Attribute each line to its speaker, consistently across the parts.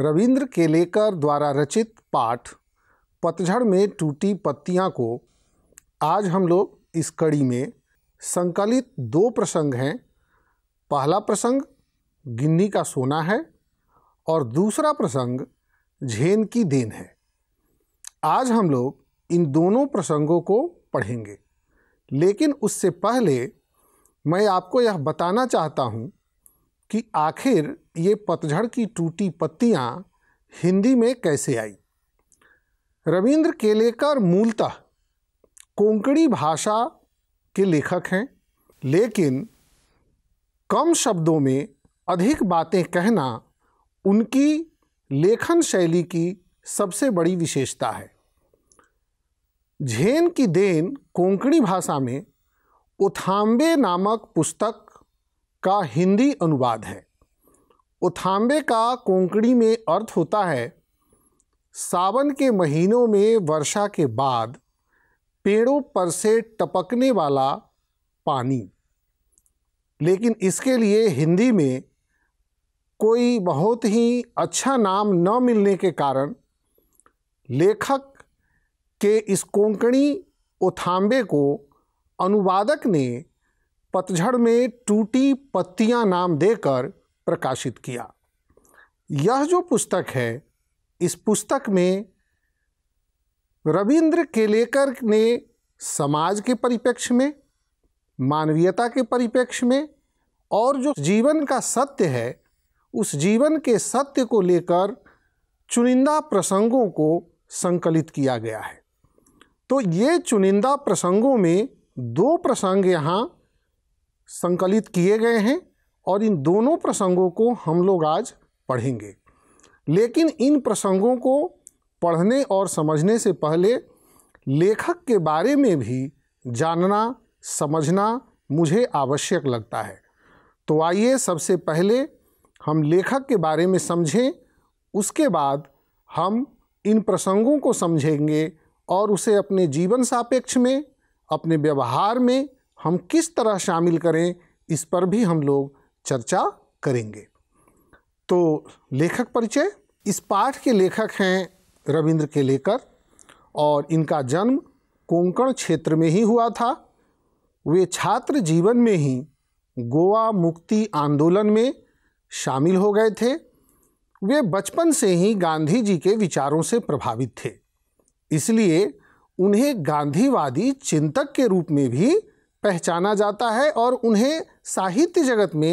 Speaker 1: रविंद्र केलेकर द्वारा रचित पाठ पतझड़ में टूटी पत्तियाँ को आज हम लोग इस कड़ी में संकलित दो प्रसंग हैं पहला प्रसंग गिन्नी का सोना है और दूसरा प्रसंग झेन की देन है आज हम लोग इन दोनों प्रसंगों को पढ़ेंगे लेकिन उससे पहले मैं आपको यह बताना चाहता हूँ कि आखिर ये पतझड़ की टूटी पत्तियाँ हिंदी में कैसे आई रविंद्र केलेकर मूलतः कोंकणी भाषा के लेखक हैं लेकिन कम शब्दों में अधिक बातें कहना उनकी लेखन शैली की सबसे बड़ी विशेषता है झेन की देन कोंकणी भाषा में उथाम्बे नामक पुस्तक का हिंदी अनुवाद है उथाम्बे का कोंकणी में अर्थ होता है सावन के महीनों में वर्षा के बाद पेड़ों पर से टपकने वाला पानी लेकिन इसके लिए हिंदी में कोई बहुत ही अच्छा नाम न मिलने के कारण लेखक के इस कोंकणी उथाम्बे को अनुवादक ने पतझड़ में टूटी पत्तियां नाम देकर प्रकाशित किया यह जो पुस्तक है इस पुस्तक में रविंद्र केलेकर ने समाज के परिप्रेक्ष्य में मानवीयता के परिप्रेक्ष्य में और जो जीवन का सत्य है उस जीवन के सत्य को लेकर चुनिंदा प्रसंगों को संकलित किया गया है तो ये चुनिंदा प्रसंगों में दो प्रसंग यहाँ संकलित किए गए हैं और इन दोनों प्रसंगों को हम लोग आज पढ़ेंगे लेकिन इन प्रसंगों को पढ़ने और समझने से पहले लेखक के बारे में भी जानना समझना मुझे आवश्यक लगता है तो आइए सबसे पहले हम लेखक के बारे में समझें उसके बाद हम इन प्रसंगों को समझेंगे और उसे अपने जीवन सापेक्ष में अपने व्यवहार में हम किस तरह शामिल करें इस पर भी हम लोग चर्चा करेंगे तो लेखक परिचय इस पाठ के लेखक हैं रविंद्र के लेकर और इनका जन्म कोंकण क्षेत्र में ही हुआ था वे छात्र जीवन में ही गोवा मुक्ति आंदोलन में शामिल हो गए थे वे बचपन से ही गांधी जी के विचारों से प्रभावित थे इसलिए उन्हें गांधीवादी चिंतक के रूप में भी पहचाना जाता है और उन्हें साहित्य जगत में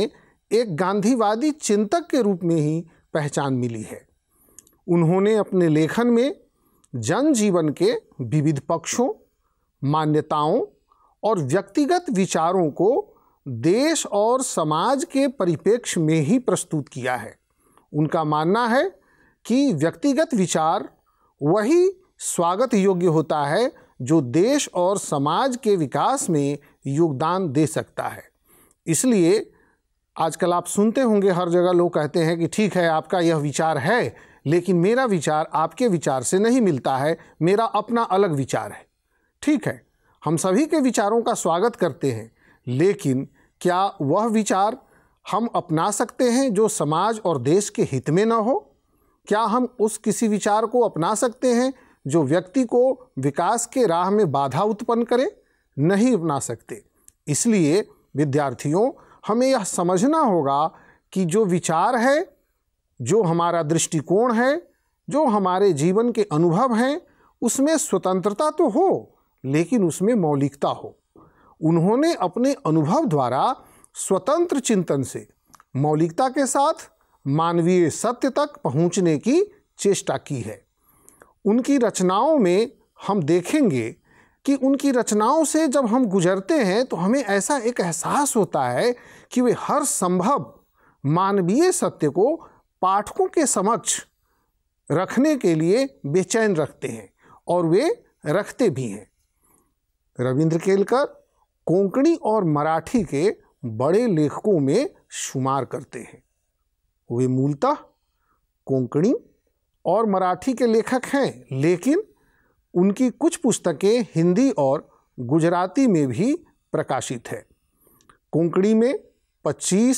Speaker 1: एक गांधीवादी चिंतक के रूप में ही पहचान मिली है उन्होंने अपने लेखन में जन जीवन के विविध पक्षों मान्यताओं और व्यक्तिगत विचारों को देश और समाज के परिप्रेक्ष्य में ही प्रस्तुत किया है उनका मानना है कि व्यक्तिगत विचार वही स्वागत योग्य होता है जो देश और समाज के विकास में योगदान दे सकता है इसलिए आजकल आप सुनते होंगे हर जगह लोग कहते हैं कि ठीक है आपका यह विचार है लेकिन मेरा विचार आपके विचार से नहीं मिलता है मेरा अपना अलग विचार है ठीक है हम सभी के विचारों का स्वागत करते हैं लेकिन क्या वह विचार हम अपना सकते हैं जो समाज और देश के हित में न हो क्या हम उस किसी विचार को अपना सकते हैं जो व्यक्ति को विकास के राह में बाधा उत्पन्न करे नहीं अपना सकते इसलिए विद्यार्थियों हमें यह समझना होगा कि जो विचार है जो हमारा दृष्टिकोण है जो हमारे जीवन के अनुभव हैं उसमें स्वतंत्रता तो हो लेकिन उसमें मौलिकता हो उन्होंने अपने अनुभव द्वारा स्वतंत्र चिंतन से मौलिकता के साथ मानवीय सत्य तक पहुंचने की चेष्टा की है उनकी रचनाओं में हम देखेंगे कि उनकी रचनाओं से जब हम गुजरते हैं तो हमें ऐसा एक एहसास होता है कि वे हर संभव मानवीय सत्य को पाठकों के समक्ष रखने के लिए बेचैन रखते हैं और वे रखते भी हैं रविंद्र केलकर कोंकणी और मराठी के बड़े लेखकों में शुमार करते हैं वे मूलतः कोंकणी और मराठी के लेखक हैं लेकिन उनकी कुछ पुस्तकें हिंदी और गुजराती में भी प्रकाशित है कोंकणी में 25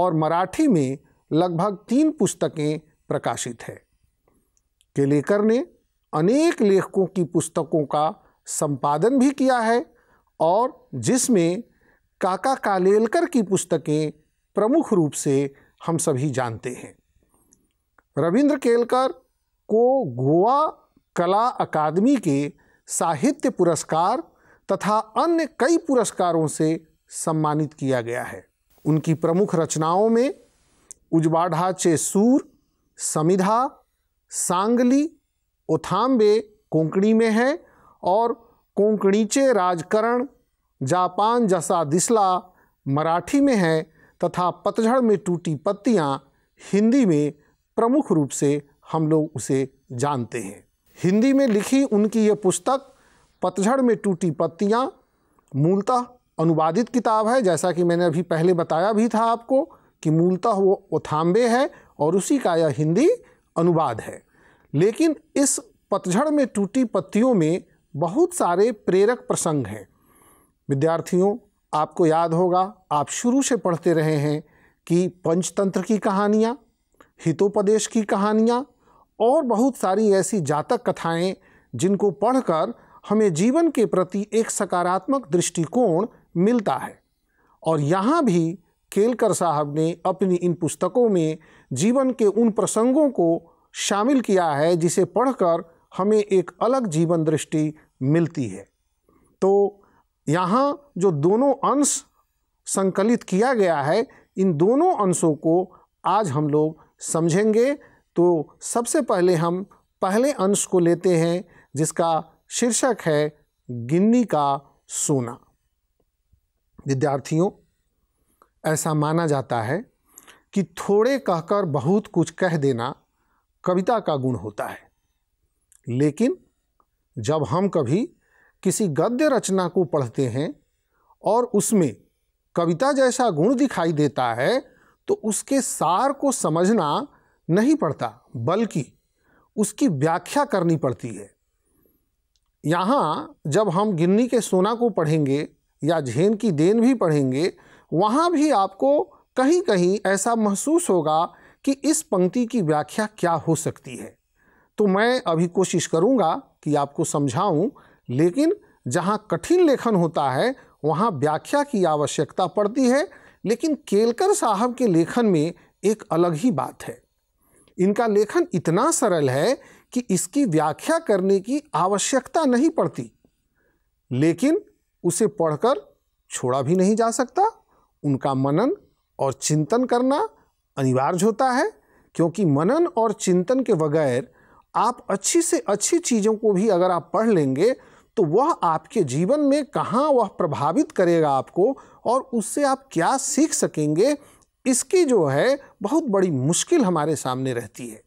Speaker 1: और मराठी में लगभग तीन पुस्तकें प्रकाशित है केलेकर ने अनेक लेखकों की पुस्तकों का संपादन भी किया है और जिसमें काका कालेलकर की पुस्तकें प्रमुख रूप से हम सभी जानते हैं रविंद्र केलकर को गोवा कला अकादमी के साहित्य पुरस्कार तथा अन्य कई पुरस्कारों से सम्मानित किया गया है उनकी प्रमुख रचनाओं में उजवाढ़ा चे सूर समिधा सांगली ओथाम्बे कोंकणी में है और कोंकणीचे राजकरण जापान जसा दिसला मराठी में है तथा पतझड़ में टूटी पत्तियाँ हिंदी में प्रमुख रूप से हम लोग उसे जानते हैं हिंदी में लिखी उनकी ये पुस्तक पतझड़ में टूटी पत्तियाँ मूलतः अनुवादित किताब है जैसा कि मैंने अभी पहले बताया भी था आपको कि मूलतः वो ओथाम्बे है और उसी का यह हिंदी अनुवाद है लेकिन इस पतझड़ में टूटी पत्तियों में बहुत सारे प्रेरक प्रसंग हैं विद्यार्थियों आपको याद होगा आप शुरू से पढ़ते रहे हैं कि पंचतंत्र की कहानियाँ हितोपदेश की कहानियाँ और बहुत सारी ऐसी जातक कथाएं जिनको पढ़कर हमें जीवन के प्रति एक सकारात्मक दृष्टिकोण मिलता है और यहाँ भी केलकर साहब ने अपनी इन पुस्तकों में जीवन के उन प्रसंगों को शामिल किया है जिसे पढ़कर हमें एक अलग जीवन दृष्टि मिलती है तो यहाँ जो दोनों अंश संकलित किया गया है इन दोनों अंशों को आज हम लोग समझेंगे तो सबसे पहले हम पहले अंश को लेते हैं जिसका शीर्षक है गिन्नी का सोना विद्यार्थियों ऐसा माना जाता है कि थोड़े कहकर बहुत कुछ कह देना कविता का गुण होता है लेकिन जब हम कभी किसी गद्य रचना को पढ़ते हैं और उसमें कविता जैसा गुण दिखाई देता है तो उसके सार को समझना नहीं पड़ता बल्कि उसकी व्याख्या करनी पड़ती है यहाँ जब हम गिन्नी के सोना को पढ़ेंगे या झेन की देन भी पढ़ेंगे वहाँ भी आपको कहीं कहीं ऐसा महसूस होगा कि इस पंक्ति की व्याख्या क्या हो सकती है तो मैं अभी कोशिश करूँगा कि आपको समझाऊँ लेकिन जहाँ कठिन लेखन होता है वहाँ व्याख्या की आवश्यकता पड़ती है लेकिन केलकर साहब के लेखन में एक अलग ही बात है इनका लेखन इतना सरल है कि इसकी व्याख्या करने की आवश्यकता नहीं पड़ती लेकिन उसे पढ़कर छोड़ा भी नहीं जा सकता उनका मनन और चिंतन करना अनिवार्य होता है क्योंकि मनन और चिंतन के बगैर आप अच्छी से अच्छी चीज़ों को भी अगर आप पढ़ लेंगे तो वह आपके जीवन में कहाँ वह प्रभावित करेगा आपको और उससे आप क्या सीख सकेंगे इसकी जो है बहुत बड़ी मुश्किल हमारे सामने रहती है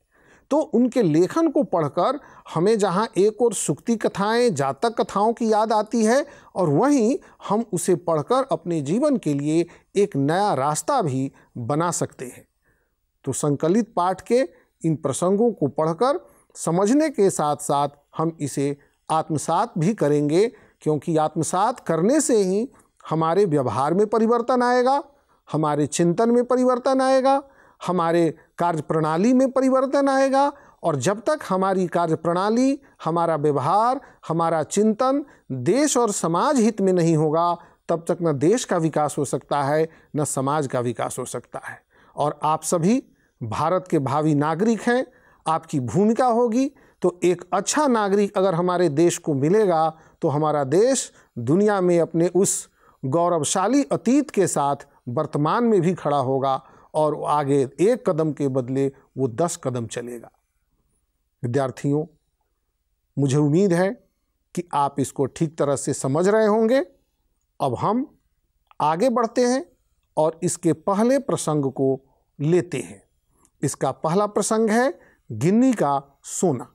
Speaker 1: तो उनके लेखन को पढ़कर हमें जहाँ एक और सुक्ति कथाएं जातक कथाओं की याद आती है और वहीं हम उसे पढ़कर अपने जीवन के लिए एक नया रास्ता भी बना सकते हैं तो संकलित पाठ के इन प्रसंगों को पढ़कर समझने के साथ साथ हम इसे आत्मसात भी करेंगे क्योंकि आत्मसात करने से ही हमारे व्यवहार में परिवर्तन आएगा हमारे चिंतन में परिवर्तन आएगा हमारे कार्य प्रणाली में परिवर्तन आएगा और जब तक हमारी कार्य प्रणाली हमारा व्यवहार हमारा चिंतन देश और समाज हित में नहीं होगा तब तक न देश का विकास हो सकता है न समाज का विकास हो सकता है और आप सभी भारत के भावी नागरिक हैं आपकी भूमिका होगी तो एक अच्छा नागरिक अगर हमारे देश को मिलेगा तो हमारा देश दुनिया में अपने उस गौरवशाली अतीत के साथ वर्तमान में भी खड़ा होगा और आगे एक कदम के बदले वो दस कदम चलेगा विद्यार्थियों मुझे उम्मीद है कि आप इसको ठीक तरह से समझ रहे होंगे अब हम आगे बढ़ते हैं और इसके पहले प्रसंग को लेते हैं इसका पहला प्रसंग है गिन्नी का सोना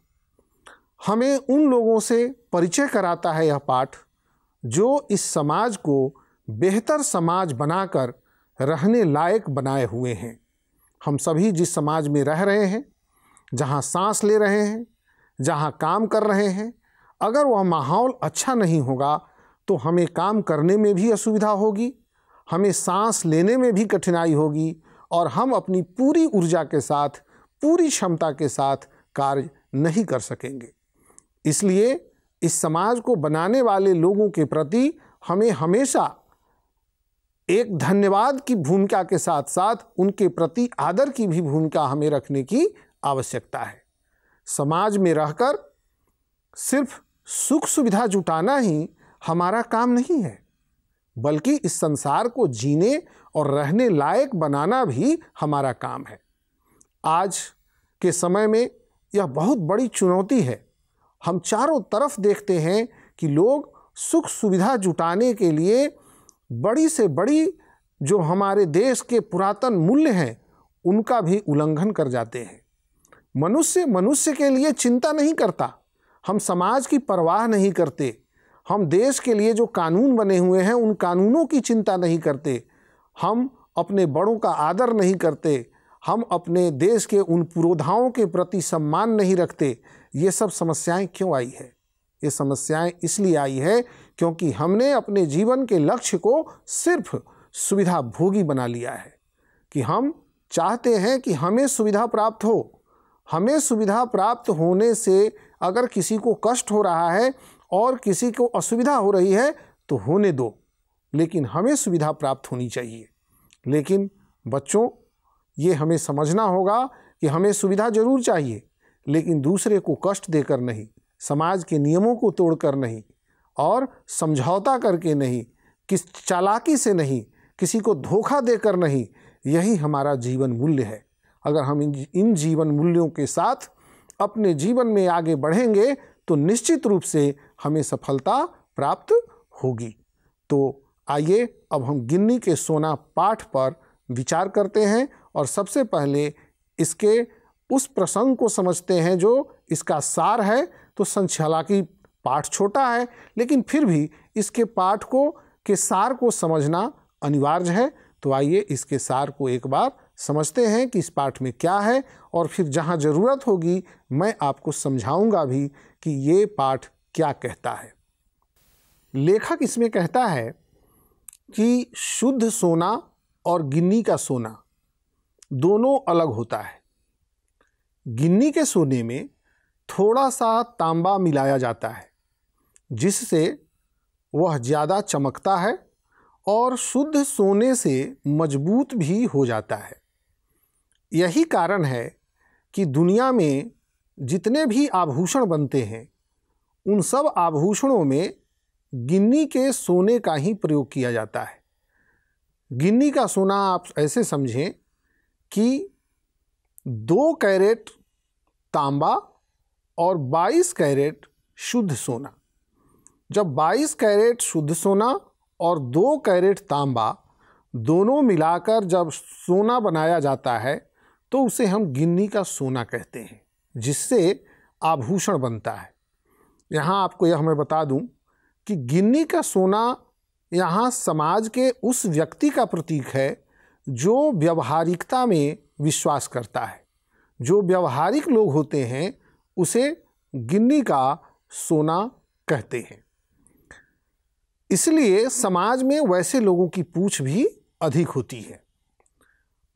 Speaker 1: हमें उन लोगों से परिचय कराता है यह पाठ जो इस समाज को बेहतर समाज बनाकर रहने लायक बनाए हुए हैं हम सभी जिस समाज में रह रहे हैं जहाँ सांस ले रहे हैं जहाँ काम कर रहे हैं अगर वह माहौल अच्छा नहीं होगा तो हमें काम करने में भी असुविधा होगी हमें सांस लेने में भी कठिनाई होगी और हम अपनी पूरी ऊर्जा के साथ पूरी क्षमता के साथ कार्य नहीं कर सकेंगे इसलिए इस समाज को बनाने वाले लोगों के प्रति हमें हमेशा एक धन्यवाद की भूमिका के साथ साथ उनके प्रति आदर की भी भूमिका हमें रखने की आवश्यकता है समाज में रहकर सिर्फ सुख सुविधा जुटाना ही हमारा काम नहीं है बल्कि इस संसार को जीने और रहने लायक बनाना भी हमारा काम है आज के समय में यह बहुत बड़ी चुनौती है हम चारों तरफ देखते हैं कि लोग सुख सुविधा जुटाने के लिए बड़ी से बड़ी जो हमारे देश के पुरातन मूल्य हैं उनका भी उल्लंघन कर जाते हैं मनुष्य मनुष्य के लिए चिंता नहीं करता हम समाज की परवाह नहीं करते हम देश के लिए जो कानून बने हुए हैं उन कानूनों की चिंता नहीं करते हम अपने बड़ों का आदर नहीं करते हम अपने देश के उन पुरोधाओं के प्रति सम्मान नहीं रखते ये सब समस्याएं क्यों आई है ये समस्याएं इसलिए आई है क्योंकि हमने अपने जीवन के लक्ष्य को सिर्फ सुविधा भोगी बना लिया है कि हम चाहते हैं कि हमें सुविधा प्राप्त हो हमें सुविधा प्राप्त होने से अगर किसी को कष्ट हो रहा है और किसी को असुविधा हो रही है तो होने दो लेकिन हमें सुविधा प्राप्त होनी चाहिए लेकिन बच्चों ये हमें समझना होगा कि हमें सुविधा ज़रूर चाहिए लेकिन दूसरे को कष्ट देकर नहीं समाज के नियमों को तोड़कर नहीं और समझौता करके नहीं किस चालाकी से नहीं किसी को धोखा देकर नहीं यही हमारा जीवन मूल्य है अगर हम इन जीवन मूल्यों के साथ अपने जीवन में आगे बढ़ेंगे तो निश्चित रूप से हमें सफलता प्राप्त होगी तो आइए अब हम गिन्नी के सोना पाठ पर विचार करते हैं और सबसे पहले इसके उस प्रसंग को समझते हैं जो इसका सार है तो संचालाकी पाठ छोटा है लेकिन फिर भी इसके पाठ को के सार को समझना अनिवार्य है तो आइए इसके सार को एक बार समझते हैं कि इस पाठ में क्या है और फिर जहाँ ज़रूरत होगी मैं आपको समझाऊंगा भी कि ये पाठ क्या कहता है लेखक इसमें कहता है कि शुद्ध सोना और गिन्नी का सोना दोनों अलग होता है गिन्नी के सोने में थोड़ा सा तांबा मिलाया जाता है जिससे वह ज़्यादा चमकता है और शुद्ध सोने से मजबूत भी हो जाता है यही कारण है कि दुनिया में जितने भी आभूषण बनते हैं उन सब आभूषणों में गिन्नी के सोने का ही प्रयोग किया जाता है गिन्नी का सोना आप ऐसे समझें कि दो कैरेट तांबा और बाईस कैरेट शुद्ध सोना जब 22 कैरेट शुद्ध सोना और 2 कैरेट तांबा दोनों मिलाकर जब सोना बनाया जाता है तो उसे हम गिन्नी का सोना कहते हैं जिससे आभूषण बनता है यहाँ आपको यह मैं बता दूँ कि गिन्नी का सोना यहाँ समाज के उस व्यक्ति का प्रतीक है जो व्यवहारिकता में विश्वास करता है जो व्यवहारिक लोग होते हैं उसे गिन्नी का सोना कहते हैं इसलिए समाज में वैसे लोगों की पूछ भी अधिक होती है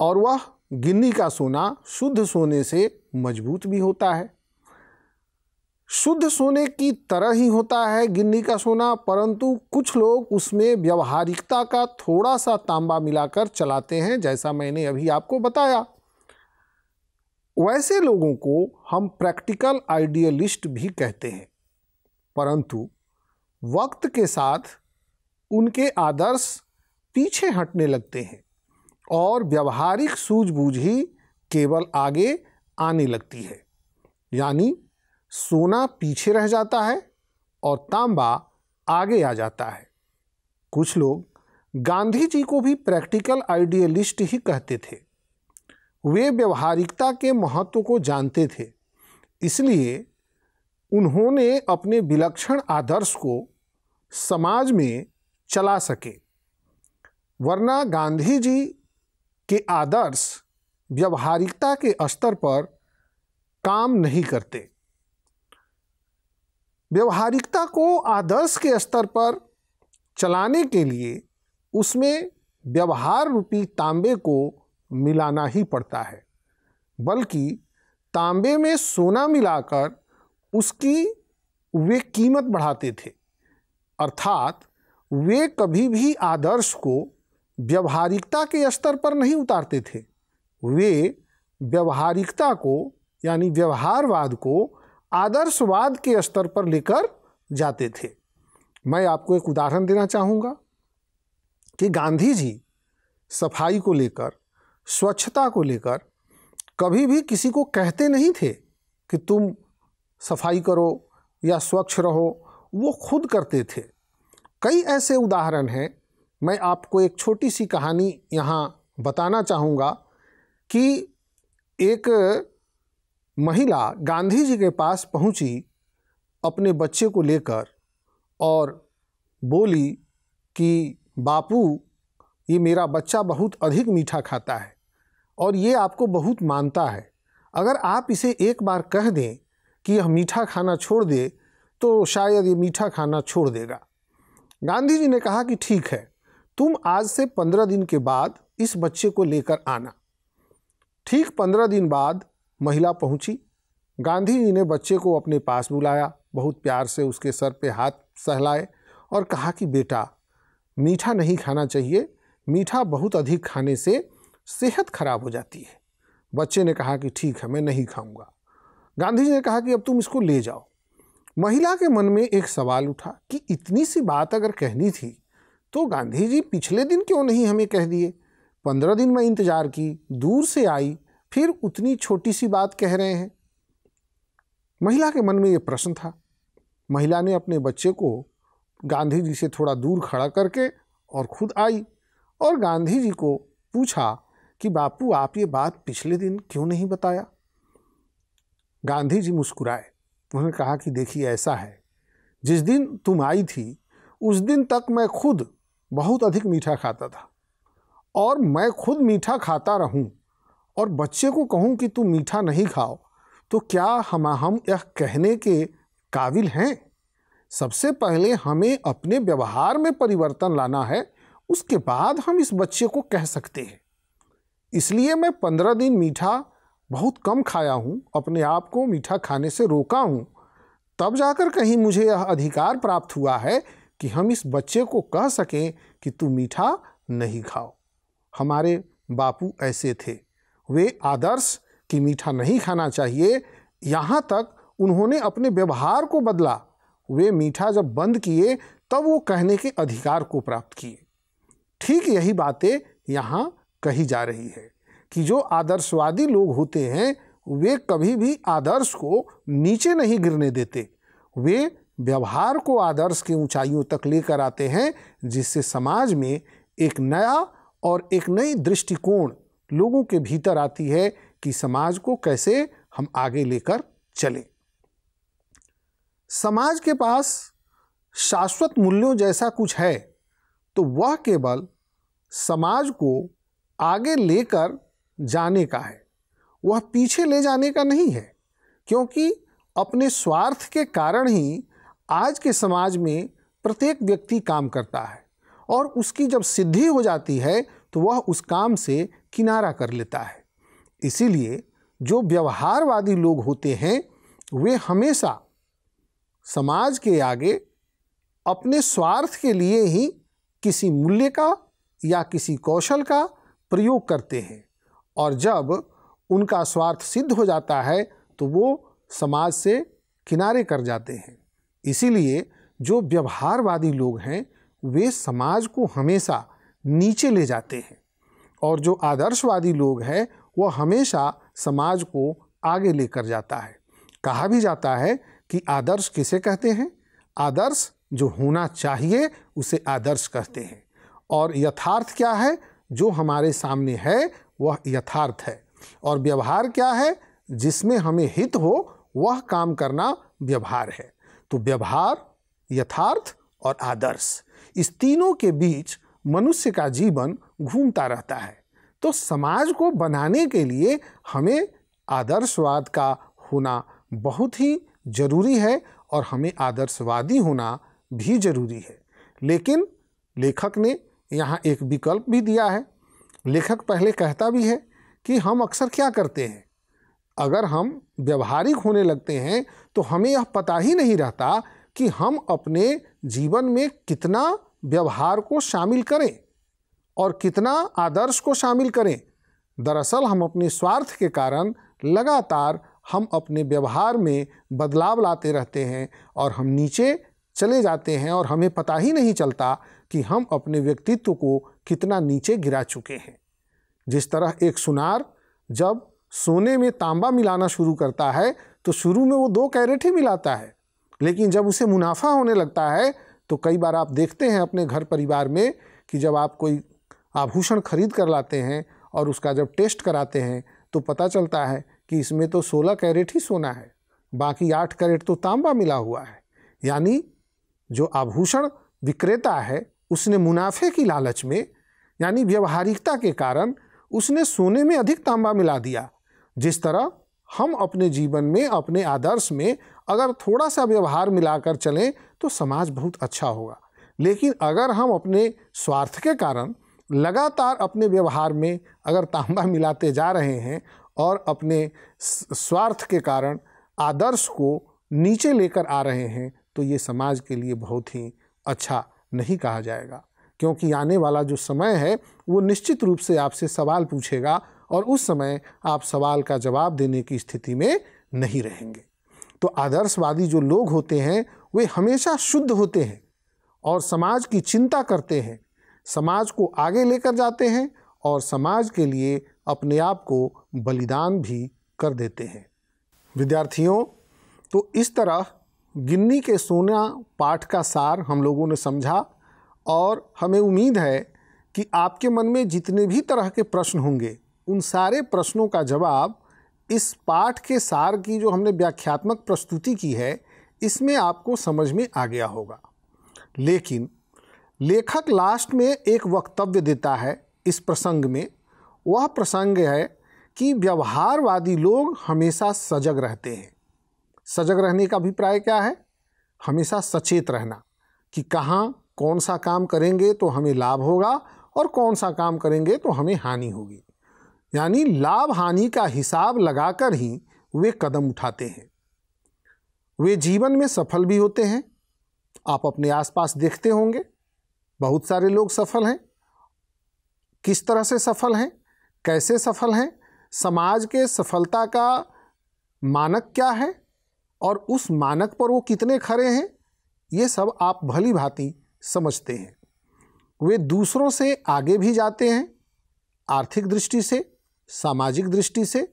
Speaker 1: और वह गिन्नी का सोना शुद्ध सोने से मजबूत भी होता है शुद्ध सोने की तरह ही होता है गिन्नी का सोना परंतु कुछ लोग उसमें व्यवहारिकता का थोड़ा सा तांबा मिलाकर चलाते हैं जैसा मैंने अभी आपको बताया वैसे लोगों को हम प्रैक्टिकल आइडियलिस्ट भी कहते हैं परंतु वक्त के साथ उनके आदर्श पीछे हटने लगते हैं और व्यवहारिक सूझबूझ ही केवल आगे आने लगती है यानी सोना पीछे रह जाता है और तांबा आगे आ जाता है कुछ लोग गांधी जी को भी प्रैक्टिकल आइडियलिस्ट ही कहते थे वे व्यवहारिकता के महत्व को जानते थे इसलिए उन्होंने अपने विलक्षण आदर्श को समाज में चला सके वरना गांधी जी के आदर्श व्यवहारिकता के स्तर पर काम नहीं करते व्यवहारिकता को आदर्श के स्तर पर चलाने के लिए उसमें व्यवहार रूपी तांबे को मिलाना ही पड़ता है बल्कि तांबे में सोना मिलाकर उसकी वे कीमत बढ़ाते थे अर्थात वे कभी भी आदर्श को व्यवहारिकता के स्तर पर नहीं उतारते थे वे व्यवहारिकता को यानी व्यवहारवाद को आदर्शवाद के स्तर पर लेकर जाते थे मैं आपको एक उदाहरण देना चाहूँगा कि गांधी जी सफाई को लेकर स्वच्छता को लेकर कभी भी किसी को कहते नहीं थे कि तुम सफाई करो या स्वच्छ रहो वो खुद करते थे कई ऐसे उदाहरण हैं मैं आपको एक छोटी सी कहानी यहाँ बताना चाहूँगा कि एक महिला गांधी जी के पास पहुँची अपने बच्चे को लेकर और बोली कि बापू ये मेरा बच्चा बहुत अधिक मीठा खाता है और ये आपको बहुत मानता है अगर आप इसे एक बार कह दें कि यह मीठा खाना छोड़ दे तो शायद ये मीठा खाना छोड़ देगा गांधी जी ने कहा कि ठीक है तुम आज से पंद्रह दिन के बाद इस बच्चे को लेकर आना ठीक पंद्रह दिन बाद महिला पहुंची गांधी जी ने बच्चे को अपने पास बुलाया बहुत प्यार से उसके सर पे हाथ सहलाए और कहा कि बेटा मीठा नहीं खाना चाहिए मीठा बहुत अधिक खाने से सेहत खराब हो जाती है बच्चे ने कहा कि ठीक है मैं नहीं खाऊंगा गांधी जी ने कहा कि अब तुम इसको ले जाओ महिला के मन में एक सवाल उठा कि इतनी सी बात अगर कहनी थी तो गांधी जी पिछले दिन क्यों नहीं हमें कह दिए पंद्रह दिन में इंतज़ार की दूर से आई फिर उतनी छोटी सी बात कह रहे हैं महिला के मन में ये प्रश्न था महिला ने अपने बच्चे को गांधी जी से थोड़ा दूर खड़ा करके और खुद आई और गांधी जी को पूछा कि बापू आप ये बात पिछले दिन क्यों नहीं बताया गांधी जी मुस्कुराए उन्होंने कहा कि देखिए ऐसा है जिस दिन तुम आई थी उस दिन तक मैं खुद बहुत अधिक मीठा खाता था और मैं खुद मीठा खाता रहूं और बच्चे को कहूं कि तुम मीठा नहीं खाओ तो क्या हम हम यह कहने के काबिल हैं सबसे पहले हमें अपने व्यवहार में परिवर्तन लाना है उसके बाद हम इस बच्चे को कह सकते हैं इसलिए मैं पंद्रह दिन मीठा बहुत कम खाया हूँ अपने आप को मीठा खाने से रोका हूँ तब जाकर कहीं मुझे यह अधिकार प्राप्त हुआ है कि हम इस बच्चे को कह सकें कि तू मीठा नहीं खाओ हमारे बापू ऐसे थे वे आदर्श कि मीठा नहीं खाना चाहिए यहाँ तक उन्होंने अपने व्यवहार को बदला वे मीठा जब बंद किए तब वो कहने के अधिकार को प्राप्त किए ठीक यही बातें यहाँ कही जा रही है कि जो आदर्शवादी लोग होते हैं वे कभी भी आदर्श को नीचे नहीं गिरने देते वे व्यवहार को आदर्श की ऊंचाइयों तक लेकर आते हैं जिससे समाज में एक नया और एक नई दृष्टिकोण लोगों के भीतर आती है कि समाज को कैसे हम आगे लेकर चलें समाज के पास शाश्वत मूल्यों जैसा कुछ है तो वह केवल समाज को आगे लेकर जाने का है वह पीछे ले जाने का नहीं है क्योंकि अपने स्वार्थ के कारण ही आज के समाज में प्रत्येक व्यक्ति काम करता है और उसकी जब सिद्धि हो जाती है तो वह उस काम से किनारा कर लेता है इसीलिए जो व्यवहारवादी लोग होते हैं वे हमेशा समाज के आगे अपने स्वार्थ के लिए ही किसी मूल्य का या किसी कौशल का प्रयोग करते हैं और जब उनका स्वार्थ सिद्ध हो जाता है तो वो समाज से किनारे कर जाते हैं इसीलिए जो व्यवहारवादी लोग हैं वे समाज को हमेशा नीचे ले जाते हैं और जो आदर्शवादी लोग हैं वह हमेशा समाज को आगे लेकर जाता है कहा भी जाता है कि आदर्श किसे कहते हैं आदर्श जो होना चाहिए उसे आदर्श कहते हैं और यथार्थ क्या है जो हमारे सामने है वह यथार्थ है और व्यवहार क्या है जिसमें हमें हित हो वह काम करना व्यवहार है तो व्यवहार यथार्थ और आदर्श इस तीनों के बीच मनुष्य का जीवन घूमता रहता है तो समाज को बनाने के लिए हमें आदर्शवाद का होना बहुत ही जरूरी है और हमें आदर्शवादी होना भी जरूरी है लेकिन लेखक ने यहाँ एक विकल्प भी दिया है लेखक पहले कहता भी है कि हम अक्सर क्या करते हैं अगर हम व्यवहारिक होने लगते हैं तो हमें यह पता ही नहीं रहता कि हम अपने जीवन में कितना व्यवहार को शामिल करें और कितना आदर्श को शामिल करें दरअसल हम अपने स्वार्थ के कारण लगातार हम अपने व्यवहार में बदलाव लाते रहते हैं और हम नीचे चले जाते हैं और हमें पता ही नहीं चलता कि हम अपने व्यक्तित्व को कितना नीचे गिरा चुके हैं जिस तरह एक सुनार जब सोने में तांबा मिलाना शुरू करता है तो शुरू में वो दो कैरेट ही मिलाता है लेकिन जब उसे मुनाफा होने लगता है तो कई बार आप देखते हैं अपने घर परिवार में कि जब आप कोई आभूषण खरीद कर लाते हैं और उसका जब टेस्ट कराते हैं तो पता चलता है कि इसमें तो सोलह कैरेट ही सोना है बाकी आठ कैरेट तो तांबा मिला हुआ है यानी जो आभूषण विक्रेता है उसने मुनाफे की लालच में यानी व्यवहारिकता के कारण उसने सोने में अधिक तांबा मिला दिया जिस तरह हम अपने जीवन में अपने आदर्श में अगर थोड़ा सा व्यवहार मिलाकर चलें तो समाज बहुत अच्छा होगा लेकिन अगर हम अपने स्वार्थ के कारण लगातार अपने व्यवहार में अगर तांबा मिलाते जा रहे हैं और अपने स्वार्थ के कारण आदर्श को नीचे लेकर आ रहे हैं तो ये समाज के लिए बहुत ही अच्छा नहीं कहा जाएगा क्योंकि आने वाला जो समय है वो निश्चित रूप से आपसे सवाल पूछेगा और उस समय आप सवाल का जवाब देने की स्थिति में नहीं रहेंगे तो आदर्शवादी जो लोग होते हैं वे हमेशा शुद्ध होते हैं और समाज की चिंता करते हैं समाज को आगे लेकर जाते हैं और समाज के लिए अपने आप को बलिदान भी कर देते हैं विद्यार्थियों तो इस तरह गिन्नी के सोना पाठ का सार हम लोगों ने समझा और हमें उम्मीद है कि आपके मन में जितने भी तरह के प्रश्न होंगे उन सारे प्रश्नों का जवाब इस पाठ के सार की जो हमने व्याख्यात्मक प्रस्तुति की है इसमें आपको समझ में आ गया होगा लेकिन लेखक लास्ट में एक वक्तव्य देता है इस प्रसंग में वह प्रसंग है कि व्यवहारवादी लोग हमेशा सजग रहते हैं सजग रहने का अभिप्राय क्या है हमेशा सचेत रहना कि कहाँ कौन सा काम करेंगे तो हमें लाभ होगा और कौन सा काम करेंगे तो हमें हानि होगी यानी लाभ हानि का हिसाब लगाकर ही वे कदम उठाते हैं वे जीवन में सफल भी होते हैं आप अपने आसपास देखते होंगे बहुत सारे लोग सफल हैं किस तरह से सफल हैं कैसे सफल हैं समाज के सफलता का मानक क्या है और उस मानक पर वो कितने खरे हैं ये सब आप भली भांति समझते हैं वे दूसरों से आगे भी जाते हैं आर्थिक दृष्टि से सामाजिक दृष्टि से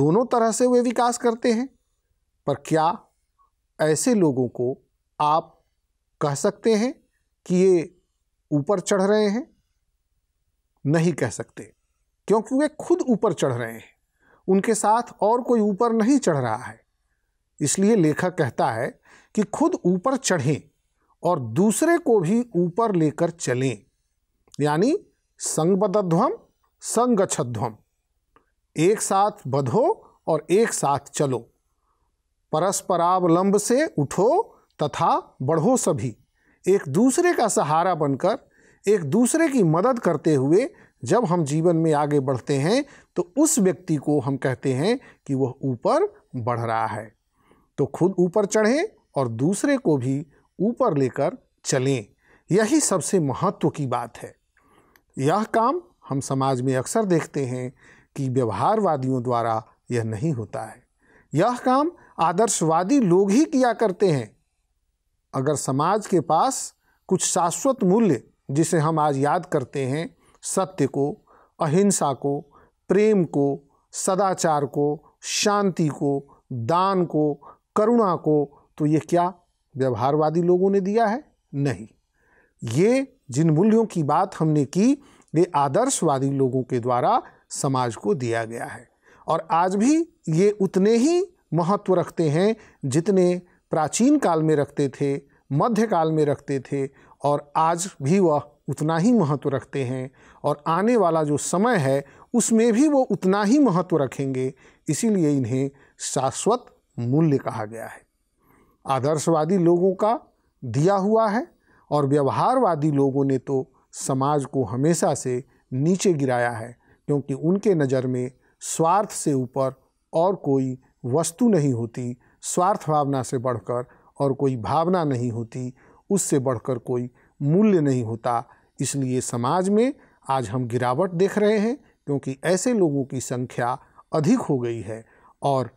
Speaker 1: दोनों तरह से वे विकास करते हैं पर क्या ऐसे लोगों को आप कह सकते हैं कि ये ऊपर चढ़ रहे हैं नहीं कह सकते क्योंकि वे खुद ऊपर चढ़ रहे हैं उनके साथ और कोई ऊपर नहीं चढ़ रहा है इसलिए लेखक कहता है कि खुद ऊपर चढ़ें और दूसरे को भी ऊपर लेकर चलें यानी संगबद्धध्वम संगछध्वम एक साथ बधो और एक साथ चलो परस्परावलंब से उठो तथा बढ़ो सभी एक दूसरे का सहारा बनकर एक दूसरे की मदद करते हुए जब हम जीवन में आगे बढ़ते हैं तो उस व्यक्ति को हम कहते हैं कि वह ऊपर बढ़ रहा है तो खुद ऊपर चढ़ें और दूसरे को भी ऊपर लेकर चलें यही सबसे महत्व की बात है यह काम हम समाज में अक्सर देखते हैं कि व्यवहारवादियों द्वारा यह नहीं होता है यह काम आदर्शवादी लोग ही किया करते हैं अगर समाज के पास कुछ शाश्वत मूल्य जिसे हम आज याद करते हैं सत्य को अहिंसा को प्रेम को सदाचार को शांति को दान को करुणा को तो ये क्या व्यवहारवादी लोगों ने दिया है नहीं ये जिन मूल्यों की बात हमने की ये आदर्शवादी लोगों के द्वारा समाज को दिया गया है और आज भी ये उतने ही महत्व रखते हैं जितने प्राचीन काल में रखते थे मध्यकाल में रखते थे और आज भी वह उतना ही महत्व रखते हैं और आने वाला जो समय है उसमें भी वो उतना ही महत्व रखेंगे इसीलिए इन्हें शाश्वत मूल्य कहा गया है आदर्शवादी लोगों का दिया हुआ है और व्यवहारवादी लोगों ने तो समाज को हमेशा से नीचे गिराया है क्योंकि उनके नज़र में स्वार्थ से ऊपर और कोई वस्तु नहीं होती स्वार्थ भावना से बढ़कर और कोई भावना नहीं होती उससे बढ़कर कोई मूल्य नहीं होता इसलिए समाज में आज हम गिरावट देख रहे हैं क्योंकि ऐसे लोगों की संख्या अधिक हो गई है और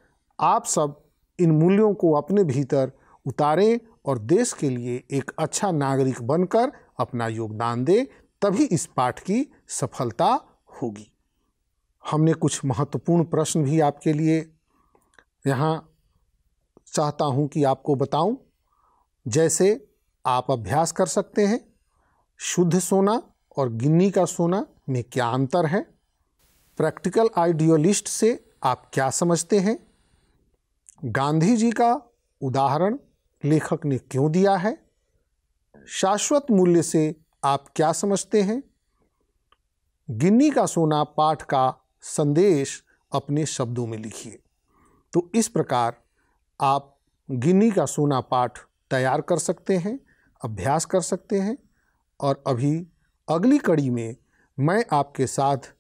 Speaker 1: आप सब इन मूल्यों को अपने भीतर उतारें और देश के लिए एक अच्छा नागरिक बनकर अपना योगदान दें तभी इस पाठ की सफलता होगी हमने कुछ महत्वपूर्ण प्रश्न भी आपके लिए यहाँ चाहता हूँ कि आपको बताऊँ जैसे आप अभ्यास कर सकते हैं शुद्ध सोना और गिन्नी का सोना में क्या अंतर है प्रैक्टिकल आइडियोलिस्ट से आप क्या समझते हैं गांधी जी का उदाहरण लेखक ने क्यों दिया है शाश्वत मूल्य से आप क्या समझते हैं गिन्नी का सोना पाठ का संदेश अपने शब्दों में लिखिए तो इस प्रकार आप गिन्नी का सोना पाठ तैयार कर सकते हैं अभ्यास कर सकते हैं और अभी अगली कड़ी में मैं आपके साथ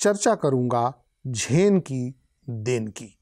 Speaker 1: चर्चा करूंगा झेन की देन की